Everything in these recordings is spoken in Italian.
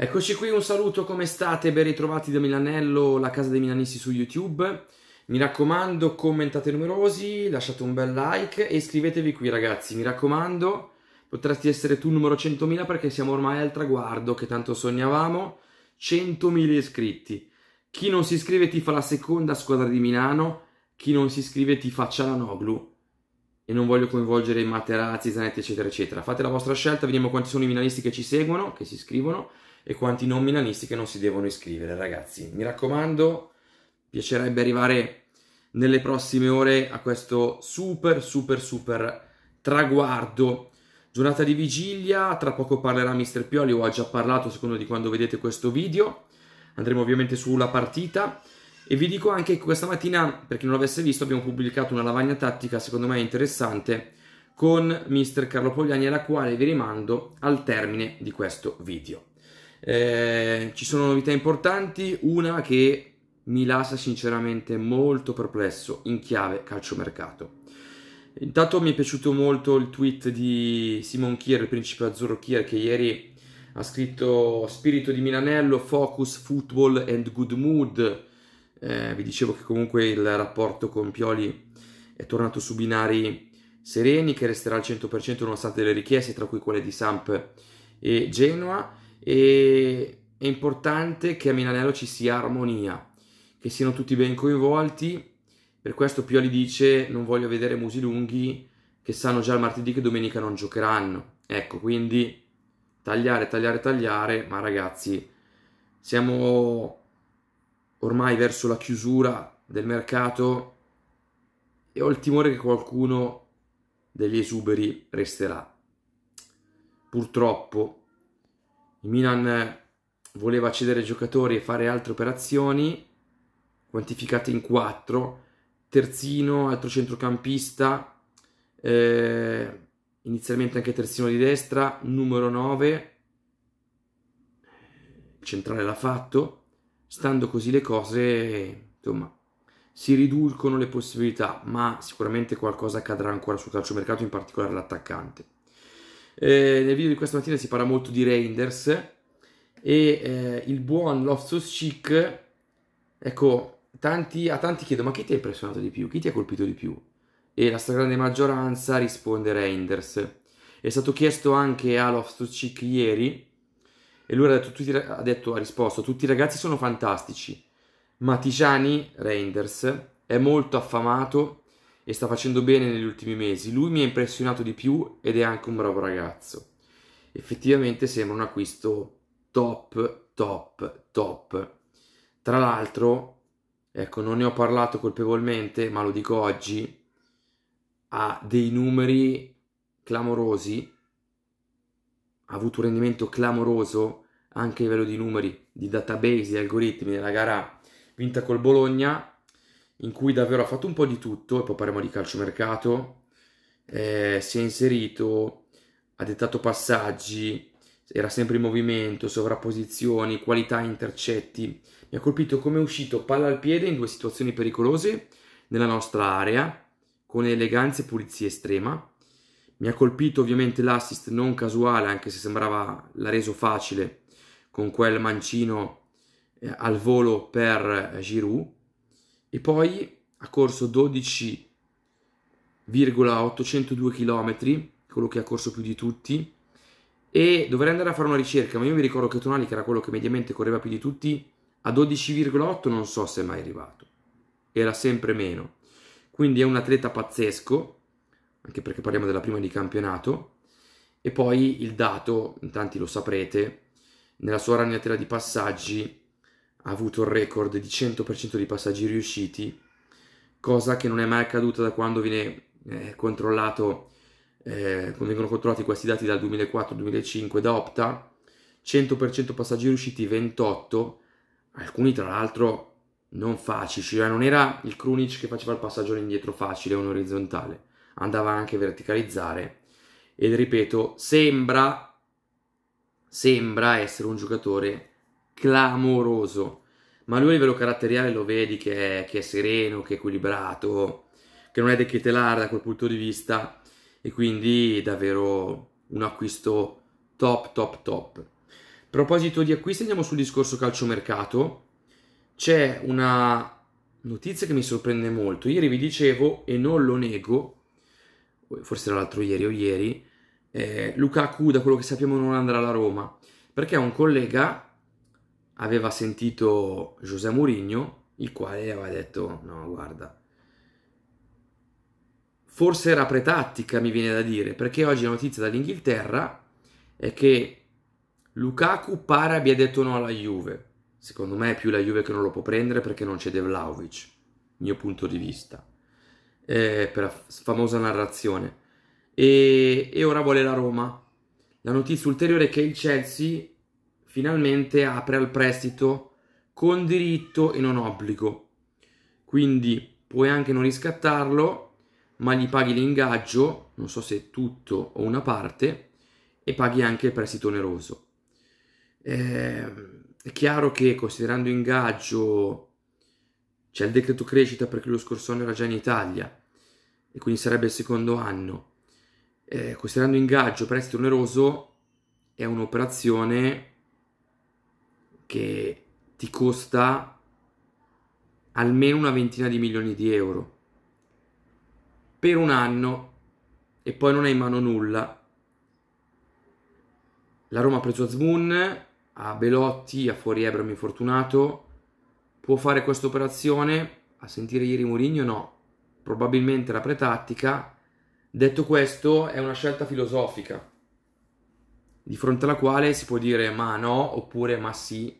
Eccoci qui, un saluto, come state? Ben ritrovati da Milanello, la casa dei milanisti su YouTube. Mi raccomando, commentate numerosi, lasciate un bel like e iscrivetevi qui ragazzi, mi raccomando. Potresti essere tu numero 100.000 perché siamo ormai al traguardo che tanto sognavamo. 100.000 iscritti. Chi non si iscrive ti fa la seconda squadra di Milano, chi non si iscrive ti faccia la Cialanoglu. E non voglio coinvolgere i Materazzi, Zanetti, eccetera, eccetera. Fate la vostra scelta, vediamo quanti sono i milanisti che ci seguono, che si iscrivono e quanti non milanisti che non si devono iscrivere, ragazzi. Mi raccomando, piacerebbe arrivare nelle prossime ore a questo super, super, super traguardo. Giornata di vigilia, tra poco parlerà Mister Pioli, ho già parlato secondo di quando vedete questo video. Andremo ovviamente sulla partita. E vi dico anche che questa mattina, per chi non l'avesse visto, abbiamo pubblicato una lavagna tattica, secondo me interessante, con Mister Carlo Pogliani, alla quale vi rimando al termine di questo video. Eh, ci sono novità importanti, una che mi lascia sinceramente molto perplesso in chiave calciomercato. Intanto mi è piaciuto molto il tweet di Simon Kier, il principe azzurro Kier, che ieri ha scritto Spirito di Milanello, Focus, Football and Good Mood. Eh, vi dicevo che comunque il rapporto con Pioli è tornato su binari sereni, che resterà al 100% nonostante le richieste, tra cui quelle di Samp e Genoa e è importante che a Milanello ci sia armonia, che siano tutti ben coinvolti, per questo Pioli dice non voglio vedere musi lunghi che sanno già il martedì che domenica non giocheranno. Ecco, quindi tagliare, tagliare, tagliare, ma ragazzi, siamo ormai verso la chiusura del mercato e ho il timore che qualcuno degli esuberi resterà. Purtroppo il Milan voleva cedere giocatori e fare altre operazioni, quantificate in quattro. Terzino, altro centrocampista, eh, inizialmente anche terzino di destra, numero 9, il centrale l'ha fatto, stando così le cose, insomma, si riducono le possibilità, ma sicuramente qualcosa accadrà ancora sul calciomercato, in particolare l'attaccante. Eh, nel video di questa mattina si parla molto di Reinders e eh, il buon Loftus Chic, ecco, tanti, a tanti chiedo ma chi ti ha impressionato di più, chi ti ha colpito di più? E la stragrande maggioranza risponde Reinders. È stato chiesto anche a Loftus Chic ieri e lui ha, detto, tutti, ha, detto, ha risposto tutti i ragazzi sono fantastici, ma Tijani Reinders è molto affamato e sta facendo bene negli ultimi mesi. Lui mi ha impressionato di più ed è anche un bravo ragazzo. Effettivamente sembra un acquisto top, top, top. Tra l'altro, ecco, non ne ho parlato colpevolmente, ma lo dico oggi, ha dei numeri clamorosi, ha avuto un rendimento clamoroso anche a livello di numeri, di database, di algoritmi nella gara vinta col Bologna in cui davvero ha fatto un po' di tutto, e poi parliamo di calciomercato, eh, si è inserito, ha dettato passaggi, era sempre in movimento, sovrapposizioni, qualità, intercetti. Mi ha colpito come è uscito palla al piede in due situazioni pericolose nella nostra area, con eleganza e pulizia estrema. Mi ha colpito ovviamente l'assist non casuale, anche se sembrava l'ha reso facile, con quel mancino eh, al volo per eh, Giroud e poi ha corso 12,802 km, quello che ha corso più di tutti, e dovrei andare a fare una ricerca, ma io mi ricordo che Tonali, che era quello che mediamente correva più di tutti, a 12,8 non so se è mai arrivato, era sempre meno. Quindi è un atleta pazzesco, anche perché parliamo della prima di campionato, e poi il dato, in tanti lo saprete, nella sua ragnatela di passaggi ha avuto il record di 100% di passaggi riusciti, cosa che non è mai accaduta da quando viene eh, controllato eh, vengono controllati questi dati dal 2004-2005 da Opta, 100% passaggi riusciti, 28, alcuni tra l'altro non facili, cioè non era il Krunic che faceva il passaggio indietro facile, un orizzontale, andava anche a verticalizzare ed ripeto, sembra, sembra essere un giocatore clamoroso. Ma lui a livello caratteriale lo vedi che è, che è sereno, che è equilibrato, che non è decretelare da quel punto di vista. E quindi davvero un acquisto top, top, top. A proposito di acquisti, andiamo sul discorso calciomercato. C'è una notizia che mi sorprende molto. Ieri vi dicevo, e non lo nego, forse era l'altro ieri o ieri, eh, Lukaku, da quello che sappiamo, non andrà alla Roma perché un collega aveva sentito José Mourinho, il quale aveva detto no, guarda, forse era pretattica, mi viene da dire, perché oggi la notizia dall'Inghilterra è che Lukaku pare abbia detto no alla Juve. Secondo me è più la Juve che non lo può prendere perché non c'è De Vlaovic, mio punto di vista, eh, per la famosa narrazione. E, e ora vuole la Roma. La notizia ulteriore è che il Chelsea finalmente apre al prestito con diritto e non obbligo. Quindi puoi anche non riscattarlo, ma gli paghi l'ingaggio, non so se tutto o una parte, e paghi anche il prestito oneroso. Eh, è chiaro che considerando ingaggio c'è cioè il decreto crescita perché lo scorso anno era già in Italia e quindi sarebbe il secondo anno. Eh, considerando ingaggio prestito oneroso è un'operazione che ti costa almeno una ventina di milioni di euro per un anno e poi non hai in mano nulla. La Roma ha preso Azmoun, a Belotti, a Fuori Ebram infortunato. Può fare questa operazione? A sentire ieri Mourinho no, probabilmente la pretattica. Detto questo, è una scelta filosofica di fronte alla quale si può dire ma no oppure ma sì,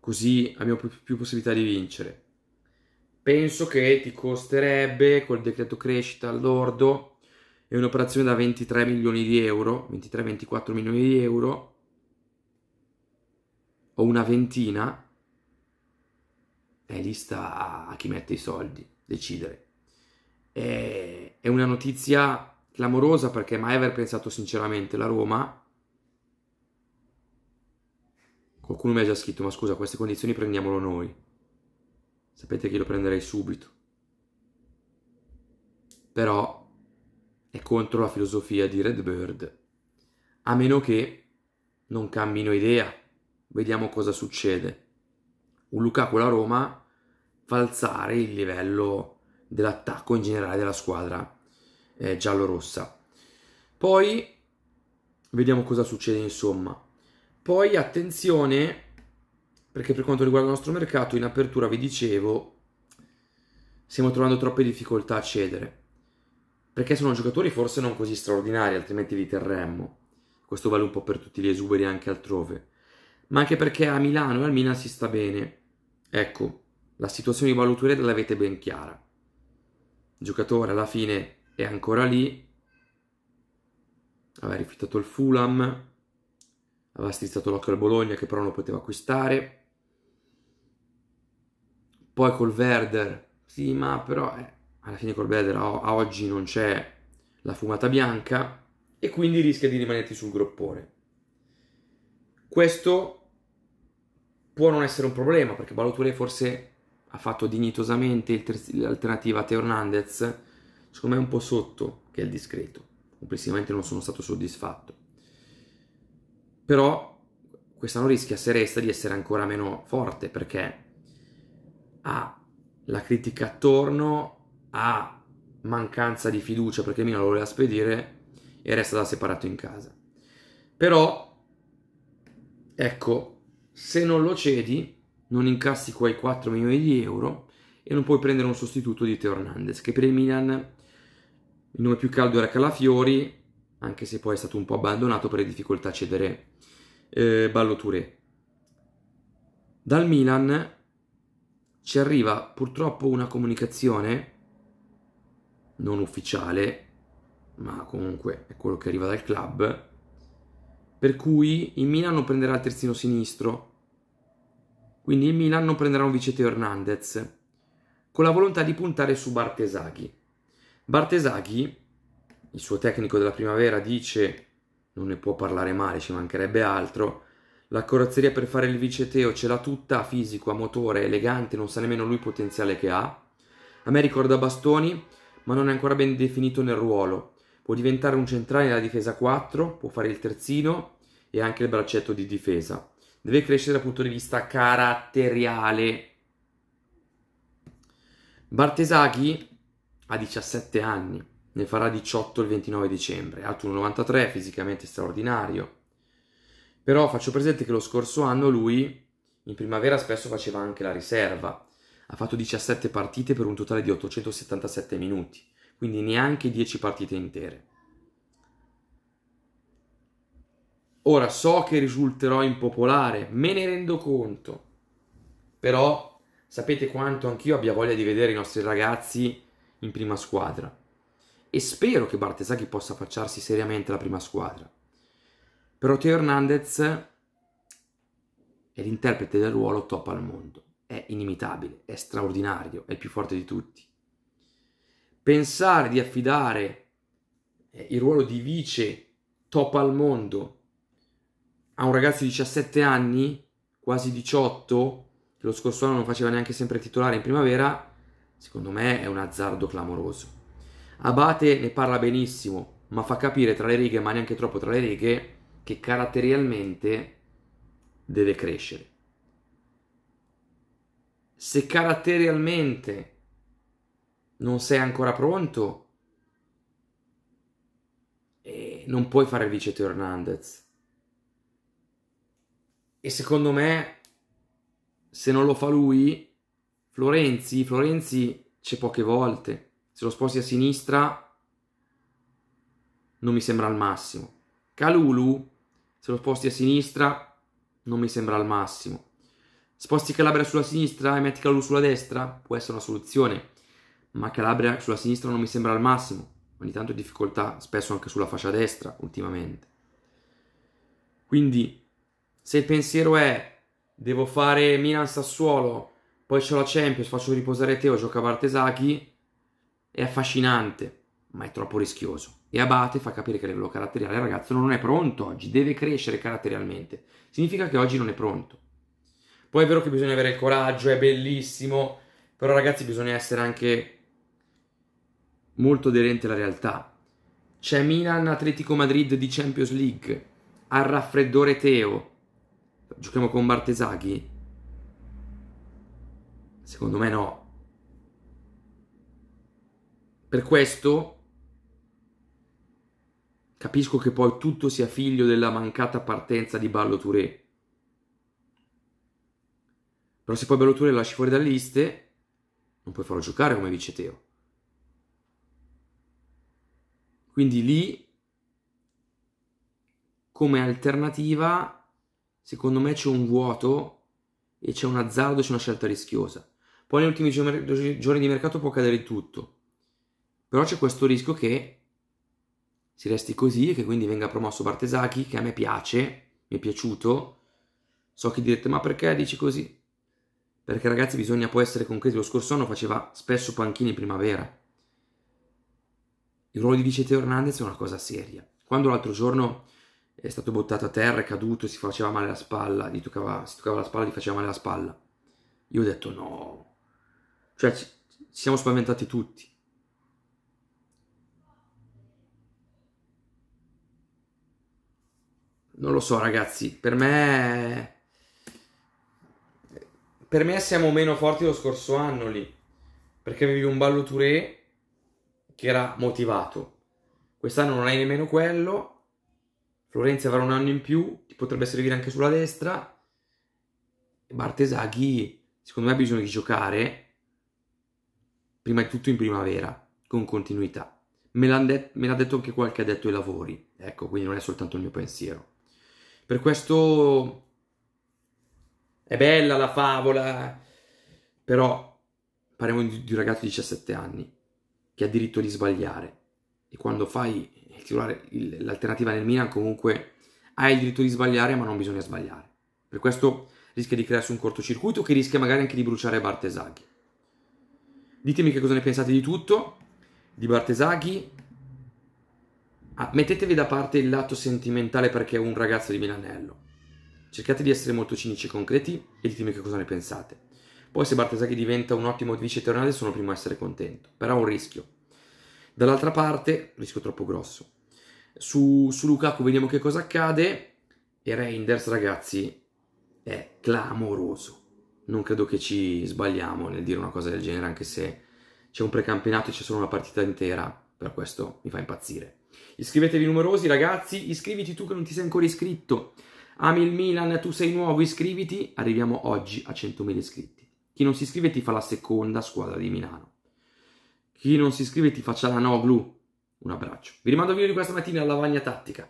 così abbiamo più, più possibilità di vincere. Penso che ti costerebbe col decreto crescita all'ordo è un'operazione da 23 milioni di euro, 23-24 milioni di euro o una ventina è lì sta a chi mette i soldi decidere. È, una notizia clamorosa perché mai aver pensato sinceramente la Roma qualcuno mi ha già scritto ma scusa queste condizioni prendiamolo noi sapete che io lo prenderei subito però è contro la filosofia di Redbird a meno che non cambino idea vediamo cosa succede un Lukaku alla Roma fa alzare il livello dell'attacco in generale della squadra eh, giallo-rossa. Poi vediamo cosa succede insomma. Poi attenzione, perché per quanto riguarda il nostro mercato, in apertura vi dicevo, stiamo trovando troppe difficoltà a cedere. Perché sono giocatori forse non così straordinari, altrimenti li terremmo. Questo vale un po' per tutti gli esuberi anche altrove. Ma anche perché a Milano e al Milan si sta bene. Ecco, la situazione di Valutore l'avete ben chiara. Il giocatore alla fine è ancora lì, aveva rifiutato il Fulham, aveva strizzato l'occhio al Bologna che però non poteva acquistare, poi col Verder, sì ma però eh, alla fine col Verder a, oggi non c'è la fumata bianca e quindi rischia di rimanerti sul groppone. Questo può non essere un problema perché Baloture forse ha fatto dignitosamente l'alternativa a Teo Hernandez secondo me è un po' sotto che è il discreto. Complessivamente non sono stato soddisfatto. Però quest'anno rischia se resta di essere ancora meno forte perché ha la critica attorno, ha mancanza di fiducia perché Milan lo voleva spedire e resta da separato in casa. Però, ecco, se non lo cedi, non incassi quei 4 milioni di euro e non puoi prendere un sostituto di Teo Hernandez, che per il Milan il nome più caldo era Calafiori, anche se poi è stato un po' abbandonato per le difficoltà a cedere eh, Ballo Touré. Dal Milan ci arriva purtroppo una comunicazione non ufficiale, ma comunque è quello che arriva dal club, per cui il Milan non prenderà il terzino sinistro, quindi il Milan non prenderà un Viceteo Hernandez, con la volontà di puntare su Bartesaghi. Bartesaghi, il suo tecnico della primavera, dice non ne può parlare male, ci mancherebbe altro. La carrozzeria per fare il vice Teo ce l'ha tutta, fisico, a motore, elegante, non sa nemmeno lui il potenziale che ha. A me ricorda Bastoni, ma non è ancora ben definito nel ruolo. Può diventare un centrale nella difesa 4, può fare il terzino e anche il braccetto di difesa. Deve crescere dal punto di vista caratteriale. Bartesaghi ha 17 anni, ne farà 18 il 29 dicembre, alto 1,93, fisicamente straordinario. Però faccio presente che lo scorso anno lui in primavera spesso faceva anche la riserva, ha fatto 17 partite per un totale di 877 minuti, quindi neanche 10 partite intere. Ora so che risulterò impopolare, me ne rendo conto, però sapete quanto anch'io abbia voglia di vedere i nostri ragazzi in prima squadra e spero che Bartesaghi possa affacciarsi seriamente alla prima squadra. Però Teo Hernandez è l'interprete del ruolo top al mondo, è inimitabile, è straordinario, è il più forte di tutti. Pensare di affidare eh, il ruolo di vice top al mondo a un ragazzo di 17 anni, quasi 18, che lo scorso anno non faceva neanche sempre titolare in primavera, Secondo me è un azzardo clamoroso. Abate ne parla benissimo, ma fa capire tra le righe, ma neanche troppo tra le righe, che caratterialmente deve crescere. Se caratterialmente non sei ancora pronto, eh, non puoi fare il vice Hernandez. E secondo me, se non lo fa lui, Florenzi, Florenzi c'è poche volte. Se lo sposti a sinistra non mi sembra al massimo. Calulu, se lo sposti a sinistra non mi sembra al massimo. Sposti Calabria sulla sinistra e metti Calulu sulla destra? Può essere una soluzione, ma Calabria sulla sinistra non mi sembra al massimo. Ogni tanto è difficoltà, spesso anche sulla fascia destra ultimamente. Quindi, se il pensiero è devo fare Milan-Sassuolo poi c'è la Champions, faccio riposare Teo, gioca Bartesaghi. È affascinante, ma è troppo rischioso. E Abate fa capire che a livello caratteriale il ragazzo non è pronto oggi, deve crescere caratterialmente. Significa che oggi non è pronto. Poi è vero che bisogna avere il coraggio, è bellissimo, però ragazzi bisogna essere anche molto aderenti alla realtà. C'è Milan Atletico Madrid di Champions League, al raffreddore Teo. Giochiamo con Bartesaghi Secondo me no. Per questo capisco che poi tutto sia figlio della mancata partenza di Ballo Touré. Però se poi Ballo Touré lo lasci fuori dalle liste, non puoi farlo giocare come dice Teo. Quindi lì, come alternativa, secondo me c'è un vuoto e c'è un azzardo, c'è una scelta rischiosa. Poi negli ultimi giorni di mercato può cadere tutto. Però c'è questo rischio che si resti così e che quindi venga promosso Bartesaki, che a me piace, mi è piaciuto. So che direte, ma perché dici così? Perché ragazzi bisogna poi essere concreti. Lo scorso anno faceva spesso panchini in primavera. Il ruolo di vice Teo Hernandez è una cosa seria. Quando l'altro giorno è stato buttato a terra, è caduto, si faceva male la spalla, gli toccava, si toccava la spalla, gli faceva male la spalla. Io ho detto no, cioè ci, siamo spaventati tutti. Non lo so ragazzi, per me... Per me siamo meno forti lo scorso anno lì, perché avevi un ballo Touré che era motivato. Quest'anno non hai nemmeno quello, Florenzi avrà un anno in più, ti potrebbe servire anche sulla destra. Bartesaghi, secondo me, ha bisogno di giocare prima di tutto in primavera, con continuità. Me, l'ha detto anche qualche addetto ai lavori, ecco, quindi non è soltanto il mio pensiero. Per questo è bella la favola, però parliamo di, di un ragazzo di 17 anni che ha diritto di sbagliare e quando fai il titolare, il, l'alternativa nel Milan comunque hai il diritto di sbagliare ma non bisogna sbagliare. Per questo rischia di crearsi un cortocircuito che rischia magari anche di bruciare Bartesaghi. Ditemi che cosa ne pensate di tutto, di Bartesaghi. Ah, mettetevi da parte il lato sentimentale perché è un ragazzo di Milanello. Cercate di essere molto cinici e concreti e ditemi che cosa ne pensate. Poi se Bartesaghi diventa un ottimo vice terrenale sono primo a essere contento, però è un rischio. Dall'altra parte, rischio troppo grosso. Su, su Lukaku vediamo che cosa accade e Reinders ragazzi è clamoroso non credo che ci sbagliamo nel dire una cosa del genere, anche se c'è un precampionato e c'è solo una partita intera, per questo mi fa impazzire. Iscrivetevi numerosi ragazzi, iscriviti tu che non ti sei ancora iscritto. Ami il Milan, tu sei nuovo, iscriviti. Arriviamo oggi a 100.000 iscritti. Chi non si iscrive ti fa la seconda squadra di Milano. Chi non si iscrive ti faccia la Noglu. Un abbraccio. Vi rimando il video di questa mattina alla lavagna tattica.